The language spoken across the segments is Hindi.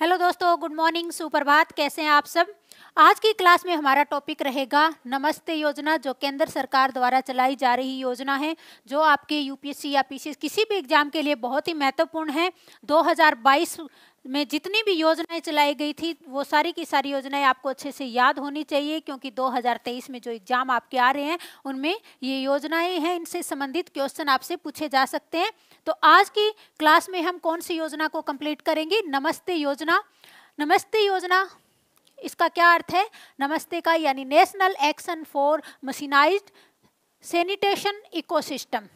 हेलो दोस्तों गुड मॉर्निंग सुप्रभात कैसे हैं आप सब आज की क्लास में हमारा टॉपिक रहेगा नमस्ते योजना जो केंद्र सरकार द्वारा चलाई जा रही योजना है जो आपके यूपीएससी या पीसीएस किसी भी एग्जाम के लिए बहुत ही महत्वपूर्ण है 2022 में जितनी भी योजनाएं चलाई गई थी वो सारी की सारी योजनाएं आपको अच्छे से याद होनी चाहिए क्योंकि 2023 में जो एग्जाम आपके आ रहे हैं उनमें ये योजनाएं हैं इनसे संबंधित क्वेश्चन आपसे पूछे जा सकते हैं तो आज की क्लास में हम कौन सी योजना को कंप्लीट करेंगे नमस्ते योजना नमस्ते योजना इसका क्या अर्थ है नमस्ते का यानी national action for mechanised sanitation ecosystem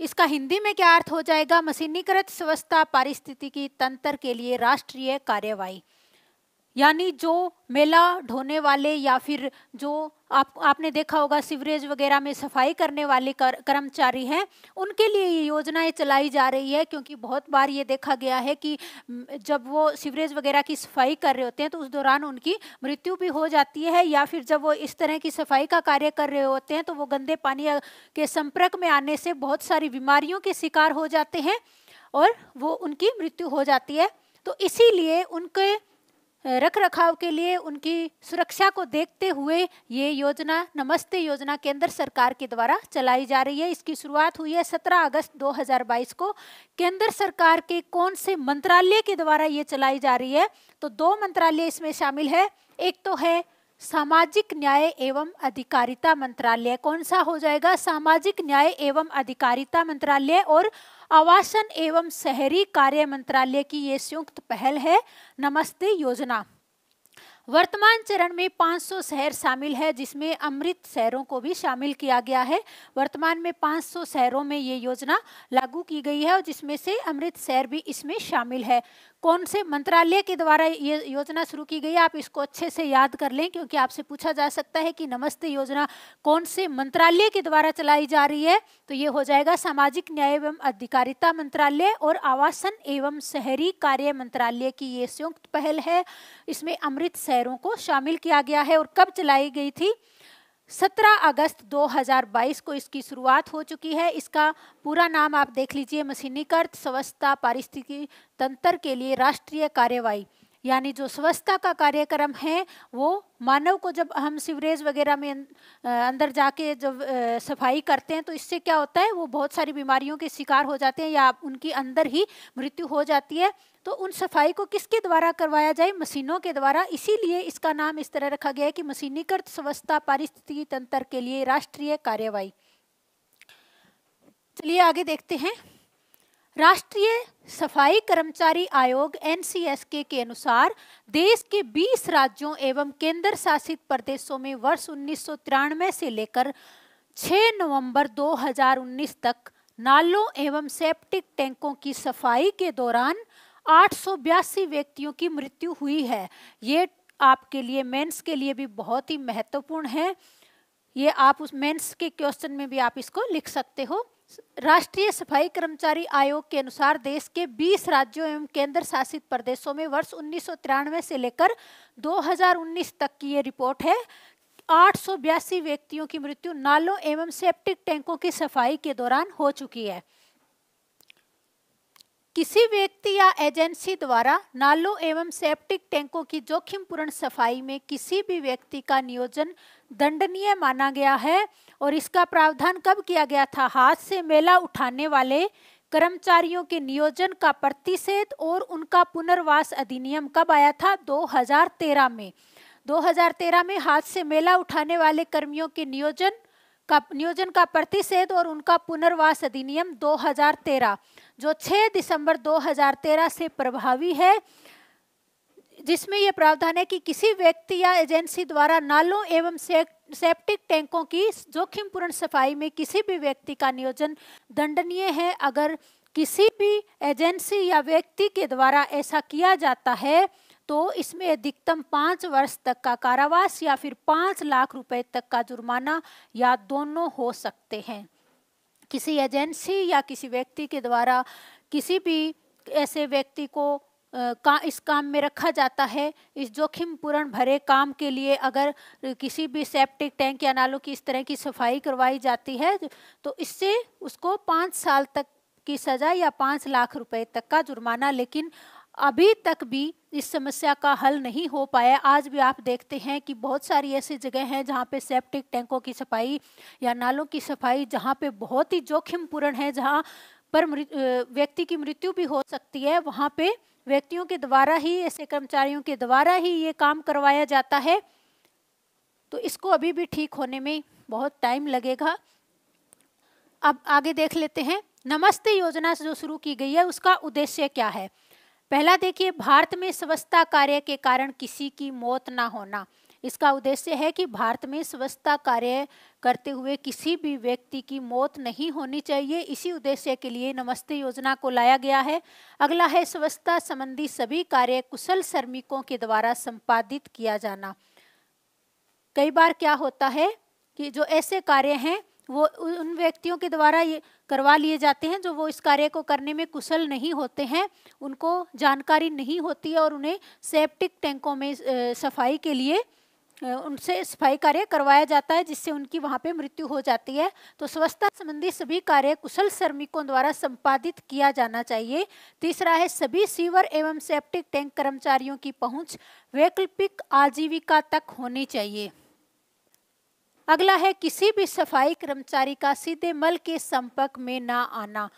इसका हिंदी में क्या अर्थ हो जाएगा मशीनीकृत स्वस्थता पारिस्थितिकी तंत्र के लिए राष्ट्रीय कार्यवाही यानी जो मेला ढोने वाले या फिर जो आप आपने देखा होगा सीवरेज वगैरह में सफाई करने वाले कर, कर्मचारी हैं उनके लिए ये योजनाएं चलाई जा रही है क्योंकि बहुत बार ये देखा गया है कि जब वो सीवरेज वगैरह की सफाई कर रहे होते हैं तो उस दौरान उनकी मृत्यु भी हो जाती है या फिर जब वो इस तरह की सफाई का कार्य कर रहे होते हैं तो वो गंदे पानी के संपर्क में आने से बहुत सारी बीमारियों के शिकार हो जाते हैं और वो उनकी मृत्यु हो जाती है तो इसीलिए उनके रख रखाव के लिए उनकी सुरक्षा को देखते हुए ये योजना नमस्ते योजना केंद्र सरकार के द्वारा चलाई जा रही है इसकी शुरुआत हुई है 17 अगस्त 2022 को केंद्र सरकार के कौन से मंत्रालय के द्वारा ये चलाई जा रही है तो दो मंत्रालय इसमें शामिल है एक तो है सामाजिक न्याय एवं अधिकारिता मंत्रालय कौन सा हो जाएगा सामाजिक न्याय एवं अधिकारिता मंत्रालय और आवासन एवं शहरी कार्य मंत्रालय की ये संयुक्त पहल है नमस्ते योजना वर्तमान चरण में 500 शहर शामिल है जिसमें अमृत शहरों को भी शामिल किया गया है वर्तमान में 500 शहरों में ये योजना लागू की गई है और जिसमें से अमृत शहर भी इसमें शामिल है कौन से मंत्रालय के द्वारा ये योजना शुरू की गई है आप इसको अच्छे से याद कर लें क्योंकि आपसे पूछा जा सकता है कि नमस्ते योजना कौन से मंत्रालय के द्वारा चलाई जा रही है तो ये हो जाएगा सामाजिक न्याय एवं अधिकारिता मंत्रालय और आवासन एवं शहरी कार्य मंत्रालय की ये संयुक्त पहल है इसमें अमृत शहरों को शामिल किया गया है और कब चलाई गई थी 17 अगस्त 2022 को इसकी शुरुआत हो चुकी है इसका पूरा नाम आप देख लीजिए मशीनीकृत स्वच्छता पारिस्थितिकी तंत्र के लिए राष्ट्रीय कार्यवाही यानी जो स्वच्छता का कार्यक्रम है वो मानव को जब हम सीवरेज वगैरह में अं, अंदर जाके जब सफाई करते हैं तो इससे क्या होता है वो बहुत सारी बीमारियों के शिकार हो जाते हैं या उनकी अंदर ही मृत्यु हो जाती है तो उन सफाई को किसके द्वारा करवाया जाए मशीनों के द्वारा इसीलिए इसका नाम इस तरह रखा गया है कि मशीनीकृत स्वच्छता पारिस्थितिक तंत्र के लिए राष्ट्रीय कार्यवाही चलिए आगे देखते हैं राष्ट्रीय सफाई कर्मचारी आयोग एन के अनुसार देश के 20 राज्यों एवं केंद्र शासित प्रदेशों में वर्ष उन्नीस से लेकर 6 नवंबर 2019 तक नालों एवं सेप्टिक टैंकों की सफाई के दौरान आठ व्यक्तियों की मृत्यु हुई है ये आपके लिए मेंस के लिए भी बहुत ही महत्वपूर्ण है ये आप उस मेंस के क्वेश्चन में भी आप इसको लिख सकते हो राष्ट्रीय सफाई कर्मचारी आयोग के अनुसार देश के 20 राज्यों एवं केंद्र शासित प्रदेशों में वर्ष उन्नीस से लेकर 2019 तक की ये रिपोर्ट है आठ व्यक्तियों की मृत्यु नालों एवं सेप्टिक टैंकों की सफाई के दौरान हो चुकी है किसी व्यक्ति या एजेंसी द्वारा नालों एवं सेप्टिक टैंकों की जोखिमपूर्ण सफाई में किसी भी व्यक्ति का नियोजन दंडनीय माना गया है और इसका प्रावधान कब किया गया था हाथ से मेला उठाने वाले कर्मचारियों के नियोजन का प्रतिषेध और उनका पुनर्वास अधिनियम कब आया था 2013 में 2013 में हाथ से मेला उठाने वाले कर्मियों के नियोजन का नियोजन का प्रतिषेध और उनका पुनर्वास अधिनियम 2013 जो 6 दिसंबर 2013 से प्रभावी है जिसमें यह प्रावधान है कि किसी व्यक्ति या एजेंसी द्वारा नालों एवं सेप्टिक टैंकों की जोखिमपूर्ण सफाई में किसी भी व्यक्ति का नियोजन दंडनीय है अगर किसी भी एजेंसी या व्यक्ति के द्वारा ऐसा किया जाता है तो इसमें अधिकतम पाँच वर्ष तक का कारावास या फिर पाँच लाख रुपए तक का जुर्माना या दोनों हो सकते हैं किसी एजेंसी या किसी व्यक्ति के द्वारा किसी भी ऐसे व्यक्ति को का इस काम में रखा जाता है इस जोखिम पूर्ण भरे काम के लिए अगर किसी भी सेप्टिक टैंक या नालों की इस तरह की सफाई करवाई जाती है तो इससे उसको पाँच साल तक की सज़ा या पाँच लाख रुपए तक का जुर्माना लेकिन अभी तक भी इस समस्या का हल नहीं हो पाया आज भी आप देखते हैं कि बहुत सारी ऐसी जगह हैं जहाँ पे सेप्टिक टैंकों की सफाई या नालों की सफाई जहाँ पे बहुत ही जोखिमपूर्ण है जहाँ पर व्यक्ति की मृत्यु भी हो सकती है वहाँ पे व्यक्तियों के द्वारा ही ऐसे कर्मचारियों के द्वारा ही ये काम करवाया जाता है तो इसको अभी भी ठीक होने में बहुत टाइम लगेगा अब आगे देख लेते हैं नमस्ते योजना जो शुरू की गई है उसका उद्देश्य क्या है पहला देखिए भारत में स्वच्छता कार्य के कारण किसी की मौत ना होना इसका उद्देश्य है कि भारत में स्वच्छता कार्य करते हुए किसी भी व्यक्ति की मौत नहीं होनी चाहिए इसी उद्देश्य के लिए नमस्ते योजना को लाया गया है अगला है स्वच्छता संबंधी सभी कार्य कुशल श्रमिकों के द्वारा संपादित किया जाना कई बार क्या होता है कि जो ऐसे कार्य हैं वो उन व्यक्तियों के द्वारा ये करवा लिए जाते हैं जो वो इस कार्य को करने में कुशल नहीं होते हैं उनको जानकारी नहीं होती है और उन्हें सेप्टिक टैंकों में सफाई के लिए उनसे सफाई कार्य करवाया जाता है जिससे उनकी वहाँ पे मृत्यु हो जाती है तो स्वच्छता संबंधी सभी कार्य कुशल श्रमिकों द्वारा संपादित किया जाना चाहिए तीसरा है सभी सीवर एवं सेप्टिक टैंक कर्मचारियों की पहुँच वैकल्पिक आजीविका तक होनी चाहिए अगला है किसी भी सफाई कर्मचारी का सीधे मल के संपर्क में ना आना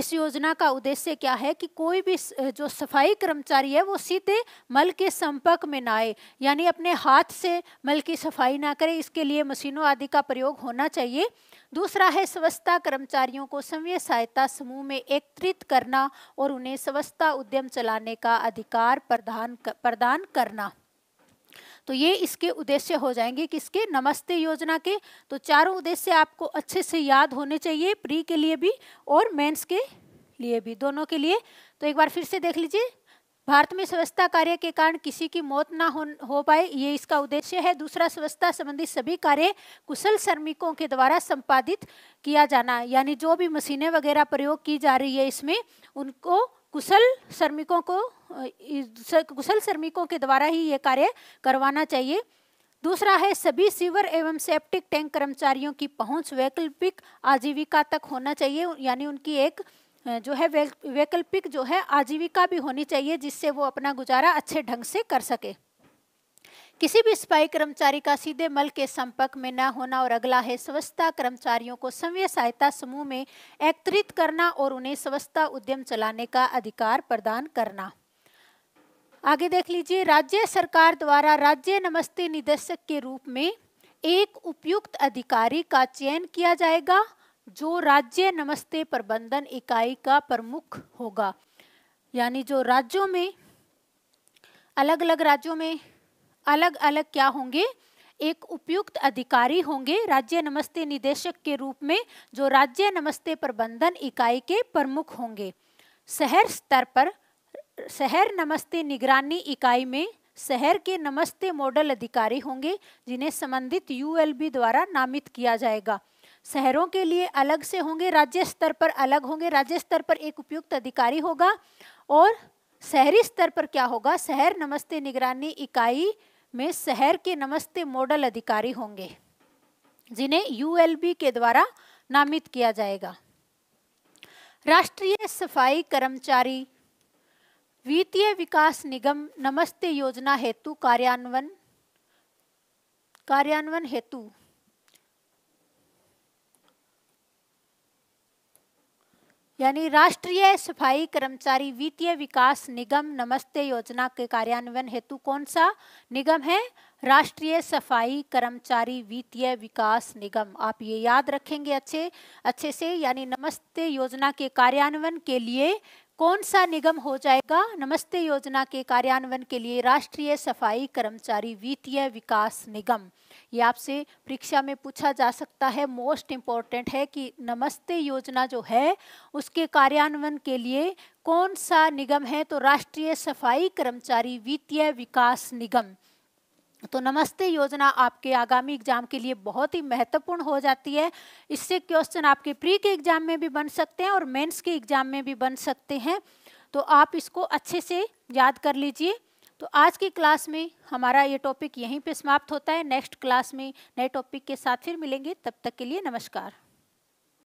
इस योजना का उद्देश्य क्या है कि कोई भी जो सफाई कर्मचारी है वो सीधे मल के संपर्क में ना आए यानी अपने हाथ से मल की सफाई ना करे इसके लिए मशीनों आदि का प्रयोग होना चाहिए दूसरा है स्वच्छता कर्मचारियों को समय सहायता समूह में एकत्रित करना और उन्हें स्वच्छता उद्यम चलाने का अधिकार प्रदान प्रदान करना तो ये इसके उद्देश्य हो जाएंगे किसके नमस्ते योजना के तो चारों उद्देश्य आपको अच्छे से याद होने चाहिए प्री के लिए भी और मेंस के लिए भी दोनों के लिए तो एक बार फिर से देख लीजिए भारत में स्वच्छता कार्य के कारण किसी की मौत ना हो, हो पाए ये इसका उद्देश्य है दूसरा स्वच्छता संबंधी सभी कार्य कुशल श्रमिकों के द्वारा संपादित किया जाना यानी जो भी मशीनें वगैरह प्रयोग की जा रही है इसमें उनको कुशल श्रमिकों को कुशल श्रमिकों के द्वारा ही ये कार्य करवाना चाहिए दूसरा है सभी सीवर एवं सेप्टिक टैंक कर्मचारियों की पहुंच वैकल्पिक आजीविका तक होना चाहिए यानी उनकी एक जो है वैकल्पिक जो है आजीविका भी होनी चाहिए जिससे वो अपना गुजारा अच्छे ढंग से कर सके किसी भी स्पाई कर्मचारी का सीधे मल के संपर्क में न होना और अगला है स्वच्छता कर्मचारियों को समय सहायता समूह में एकत्रित करना और उन्हें स्वच्छता उद्यम चलाने का अधिकार प्रदान करना आगे देख लीजिए राज्य सरकार द्वारा राज्य नमस्ते निदेशक के रूप में एक उपयुक्त अधिकारी का चयन किया जाएगा जो राज्य नमस्ते प्रबंधन इकाई का प्रमुख होगा यानी जो राज्यों में अलग अलग राज्यों में अलग अलग क्या होंगे एक उपयुक्त अधिकारी होंगे राज्य नमस्ते निदेशक के रूप में जो राज्य नमस्ते प्रबंधन इकाई के प्रमुख होंगे शहर स्तर पर शहर नमस्ते निगरानी इकाई में शहर के नमस्ते मॉडल अधिकारी होंगे जिन्हें संबंधित यूएलबी द्वारा नामित किया जाएगा शहरों के लिए अलग से होंगे राज्य स्तर पर अलग होंगे राज्य स्तर पर एक उपयुक्त अधिकारी होगा और शहरी स्तर पर क्या होगा शहर नमस्ते निगरानी इकाई में शहर के नमस्ते मॉडल अधिकारी होंगे जिन्हें यूएलबी के द्वारा नामित किया जाएगा राष्ट्रीय सफाई कर्मचारी वित्तीय विकास निगम नमस्ते योजना हेतु कार्यान्वयन कार्यान्वयन हेतु यानी राष्ट्रीय सफाई कर्मचारी वित्तीय विकास निगम नमस्ते योजना के कार्यान्वयन हेतु कौन सा निगम है राष्ट्रीय सफाई कर्मचारी वित्तीय विकास निगम आप ये याद रखेंगे अच्छे अच्छे से यानी नमस्ते योजना के कार्यान्वयन के लिए कौन सा निगम हो जाएगा नमस्ते योजना के कार्यान्वयन के लिए राष्ट्रीय सफाई कर्मचारी वित्तीय विकास निगम ये आपसे परीक्षा में पूछा जा सकता है मोस्ट इम्पॉर्टेंट है कि नमस्ते योजना जो है उसके कार्यान्वयन के लिए कौन सा निगम है तो राष्ट्रीय सफाई कर्मचारी वित्तीय विकास निगम तो नमस्ते योजना आपके आगामी एग्जाम के लिए बहुत ही महत्वपूर्ण हो जाती है इससे क्वेश्चन आपके प्री के एग्जाम में भी बन सकते हैं और मेंस के एग्जाम में भी बन सकते हैं तो आप इसको अच्छे से याद कर लीजिए तो आज की क्लास में हमारा ये टॉपिक यहीं पे समाप्त होता है नेक्स्ट क्लास में नए टॉपिक के साथ फिर मिलेंगे तब तक के लिए नमस्कार